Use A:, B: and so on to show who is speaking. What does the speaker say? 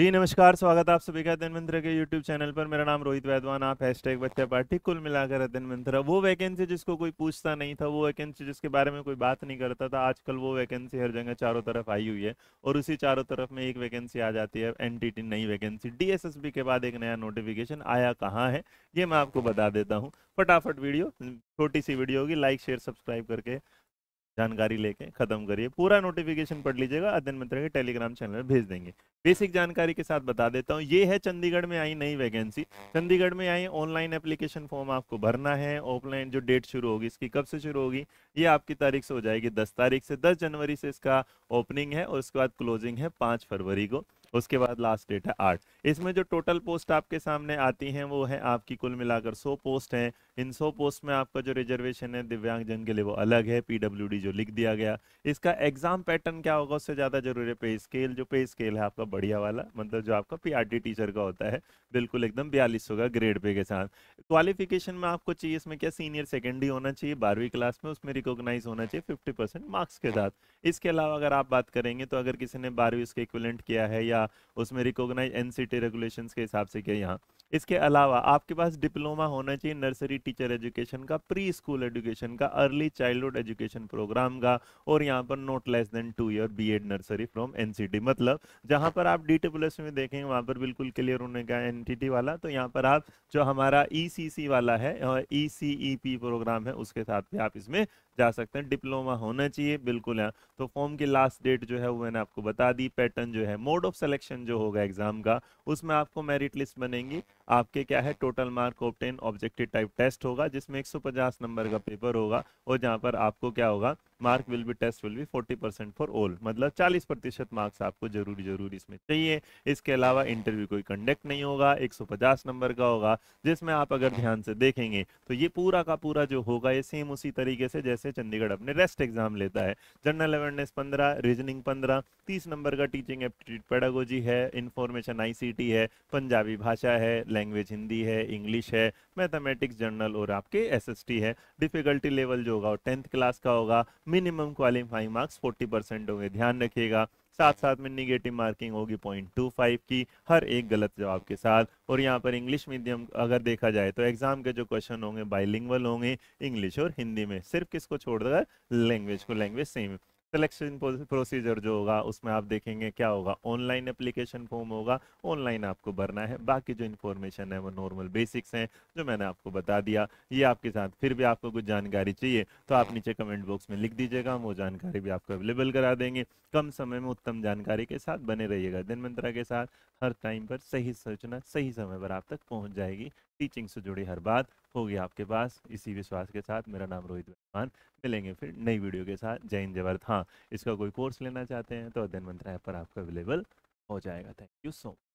A: जी नमस्कार स्वागत आप सभी का दिन के यूट्यूब चैनल पर मेरा नाम रोहित वैद्वान आप हैश टैग बच्चा पार्टी कुल मिलाकर दिन वो वैकेंसी जिसको कोई पूछता नहीं था वो वैकेंसी जिसके बारे में कोई बात नहीं करता था आजकल वो वैकेंसी हर जगह चारों तरफ आई हुई है और उसी चारों तरफ में एक वैकेंसी आ जाती है एन नई वैकेंसी डी के बाद एक नया नोटिफिकेशन आया कहाँ है ये मैं आपको बता देता हूँ फटाफट वीडियो छोटी सी वीडियो होगी लाइक शेयर सब्सक्राइब करके जानकारी लेके खत्म करिए पूरा नोटिफिकेशन पढ़ लीजिएगा अध्ययन मित्र के टेलीग्राम चैनल में भेज देंगे बेसिक जानकारी के साथ बता देता हूँ ये है चंडीगढ़ में आई नई वैकेंसी चंडीगढ़ में आई ऑनलाइन एप्लीकेशन फॉर्म आपको भरना है ऑफलाइन जो डेट शुरू होगी इसकी कब से शुरू होगी ये आपकी तारीख से हो जाएगी दस तारीख से दस जनवरी से इसका ओपनिंग है और उसके बाद क्लोजिंग है पाँच फरवरी को उसके बाद लास्ट डेट है आठ इसमें जो टोटल पोस्ट आपके सामने आती हैं वो है आपकी कुल मिलाकर सौ पोस्ट हैं इन सौ पोस्ट में आपका जो रिजर्वेशन है दिव्यांगजन के लिए वो अलग है पीडब्ल्यूडी जो लिख दिया गया इसका एग्जाम पैटर्न क्या होगा उससे ज़्यादा जरूरी है पे स्केल जो पे स्केल है आपका बढ़िया वाला मतलब जो आपका पी टीचर का होता है बिल्कुल एकदम बयालीस का ग्रेड पे के साथ क्वालिफिकेशन में आपको चाहिए इसमें क्या सीनियर सेकेंडरी होना चाहिए बारहवीं क्लास में उसमें रिकोगनाइज होना चाहिए फिफ्टी मार्क्स के साथ इसके अलावा अगर आप बात करेंगे तो अगर किसी ने बारहवीं उसके इक्वलेंट किया है या उसमें रिकोगनाइज एनसीटी रेगुलेशन के हिसाब से किया यहाँ इसके अलावा आपके पास डिप्लोमा होना चाहिए नर्सरी टीचर एजुकेशन का प्री स्कूल एजुकेशन का अर्ली चाइल्डहुड एजुकेशन प्रोग्राम का और यहाँ पर note less than two year B Ed nursery from NCT मतलब जहां पर आप डी में देखेंगे वहां पर बिल्कुल क्लियर होने का एन वाला तो यहाँ पर आप जो हमारा ई e वाला है ई सी प्रोग्राम है उसके साथ भी आप इसमें जा सकते हैं डिप्लोमा होना चाहिए बिल्कुल है तो फॉर्म की लास्ट डेट जो है वो मैंने आपको बता दी पैटर्न जो है मोड ऑफ सिलेक्शन जो होगा एग्जाम का उसमें आपको मेरिट लिस्ट बनेगी आपके क्या है total mark obtain objective type test test होगा जिसमें 150 नंबर का पेपर होगा और जहाँ पर आपको क्या होगा mark will be test will be 40 percent for all मतलब 40 प्रतिशत मार्क्स आपको जरूरी जरूरी इसमें चाहिए इसके अलावा इंटरव्यू कोई कंडक्ट नहीं होगा 150 नंबर का होगा जिसमें आप अगर ध्यान से देखेंगे तो ये पूरा का पूरा जो होगा ये सेम उसी तरीके से जैसे चंडीगढ़ अपने रेस्ट एग्जाम लेता है जनरल अवेयरनेस पंद्रह रीजनिंग पंद्रह तीस नंबर का टीचिंग एप्टीट्यूड पेडागोजी है इन्फॉर्मेशन आई है पंजाबी भाषा है लैंग्वेज हिंदी है इंग्लिश है मैथमेटिक्स जर्नल और आपके एस है डिफिकल्टी लेवल जो होगा वो टेंथ क्लास का होगा मिनिमम क्वालिफाइंग मार्क्स 40 परसेंट होंगे ध्यान रखिएगा साथ साथ में निगेटिव मार्किंग होगी पॉइंट टू फाइव की हर एक गलत जवाब के साथ और यहाँ पर इंग्लिश मीडियम अगर देखा जाए तो एग्जाम के जो क्वेश्चन होंगे बाइलिंगवल होंगे इंग्लिश और हिंदी में सिर्फ किसको छोड़ देगा लैंग्वेज को लैंग्वेज सेम सिलेक्शन प्रोसीजर जो होगा उसमें आप देखेंगे क्या होगा ऑनलाइन एप्लीकेशन फॉर्म होगा ऑनलाइन आपको भरना है बाकी जो इन्फॉर्मेशन है वो नॉर्मल बेसिक्स हैं जो मैंने आपको बता दिया ये आपके साथ फिर भी आपको कुछ जानकारी चाहिए तो आप नीचे कमेंट बॉक्स में लिख दीजिएगा हम वो जानकारी भी आपको अवेलेबल करा देंगे कम समय में उत्तम जानकारी के साथ बने रहिएगा दिन मंत्रा के साथ हर टाइम पर सही सूचना सही समय पर आप तक पहुँच जाएगी टीचिंग से जुड़ी हर बात होगी आपके पास इसी विश्वास के साथ मेरा नाम रोहित वर्मान मिलेंगे फिर नई वीडियो के साथ जय हिंद जवर्थ हाँ इसका कोई कोर्स लेना चाहते हैं तो अध्ययन मंत्र ऐप पर आपका अवेलेबल हो जाएगा थैंक यू सो मच